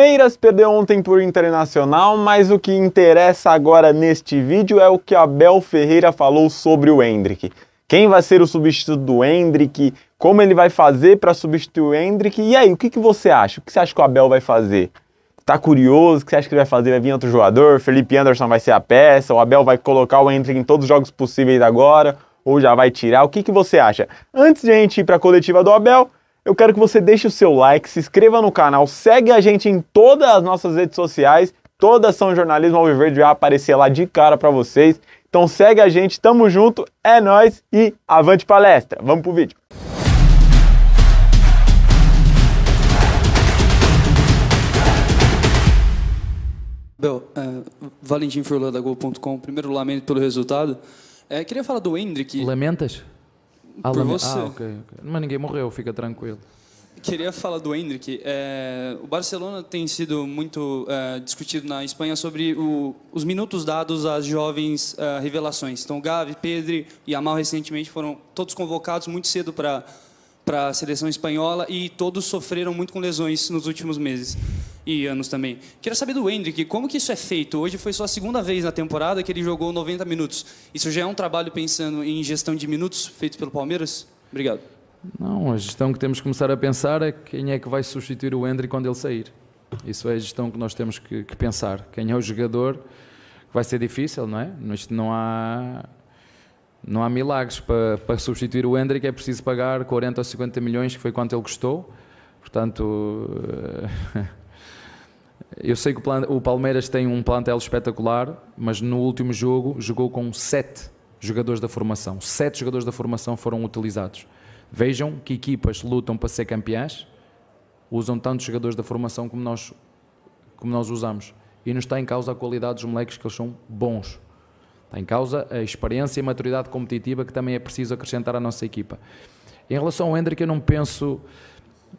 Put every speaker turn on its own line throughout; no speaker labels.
Eiras perdeu ontem por Internacional, mas o que interessa agora neste vídeo é o que Abel Ferreira falou sobre o Hendrick. Quem vai ser o substituto do Hendrick? Como ele vai fazer para substituir o Hendrick? E aí, o que, que você acha? O que você acha que o Abel vai fazer? Tá curioso? O que você acha que ele vai fazer? Vai vir outro jogador? Felipe Anderson vai ser a peça? O Abel vai colocar o Hendrick em todos os jogos possíveis agora? Ou já vai tirar? O que, que você acha? Antes de a gente ir para a coletiva do Abel, eu quero que você deixe o seu like, se inscreva no canal, segue a gente em todas as nossas redes sociais, todas são Jornalismo Alviverde, vai aparecer lá de cara para vocês. Então segue a gente, tamo junto, é nós e avante palestra. Vamos pro vídeo.
Bel, é, Valentim Furlan da Gol.com, primeiro lamento pelo resultado. É, queria falar do Hendrick. Lamentas? Alan... por você. Ah, okay,
Mas ninguém morreu, fica tranquilo.
Queria falar do Hendrick. É, o Barcelona tem sido muito é, discutido na Espanha sobre o, os minutos dados às jovens é, revelações. Então, Gavi, Pedri e Amal recentemente foram todos convocados muito cedo para a seleção espanhola e todos sofreram muito com lesões nos últimos meses e anos também. Queria saber do Hendrick, como que isso é feito? Hoje foi sua segunda vez na temporada que ele jogou 90 minutos. Isso já é um trabalho pensando em gestão de minutos feito pelo Palmeiras? Obrigado.
Não,
a gestão que temos que começar a pensar é quem é que vai substituir o Hendrick quando ele sair. Isso é a gestão que nós temos que, que pensar. Quem é o jogador vai ser difícil, não é? Isto não há não há milagres para, para, substituir o Hendrick é preciso pagar 40 ou 50 milhões que foi quanto ele custou portanto eh, Eu sei que o, Palmeiras tem um plantel espetacular, mas no último jogo jogou com sete jogadores da formação. Sete jogadores da formação foram utilizados. Vejam que equipas lutam para ser campeãs, usam tantos jogadores da formação como nós, como nós usamos. E não está em causa a qualidade dos moleques, que eles são bons. Está em causa a experiência e a maturidade competitiva que também é preciso acrescentar à nossa equipa. Em relação ao Hendrick, eu não penso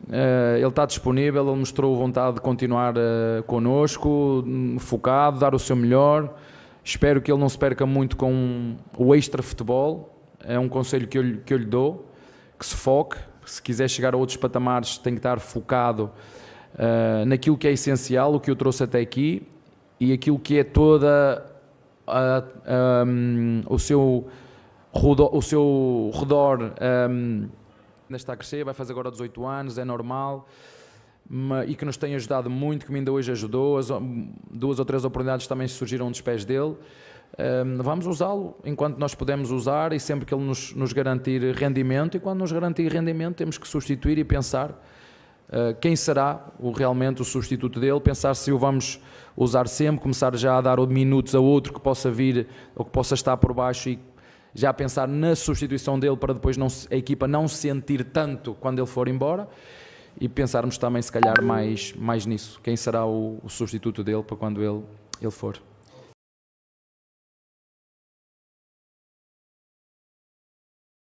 Uh, ele está disponível, ele mostrou vontade de continuar uh, connosco, hum, focado, dar o seu melhor. Espero que ele não se perca muito com o extra futebol. É um conselho que eu, que eu lhe dou: que se foque. Se quiser chegar a outros patamares, tem que estar focado uh, naquilo que é essencial, o que eu trouxe até aqui e aquilo que é toda a, um, o seu o seu redor. Um, ainda está a crescer, vai fazer agora 18 anos, é normal e que nos tem ajudado muito, que me ainda hoje ajudou, as, duas ou três oportunidades também surgiram dos pés dele. Um, vamos usá-lo enquanto nós podemos usar e sempre que ele nos, nos, garantir rendimento, e quando nos garantir rendimento, temos que substituir e pensar uh, quem será o, realmente o substituto dele, pensar se o vamos usar sempre, começar já a dar minutos a outro que possa vir ou que possa estar por baixo e já pensar na substituição dele para depois não, a equipa não sentir tanto quando ele for embora e pensarmos também se calhar mais, mais nisso. Quem será o, o substituto dele para quando ele, ele for?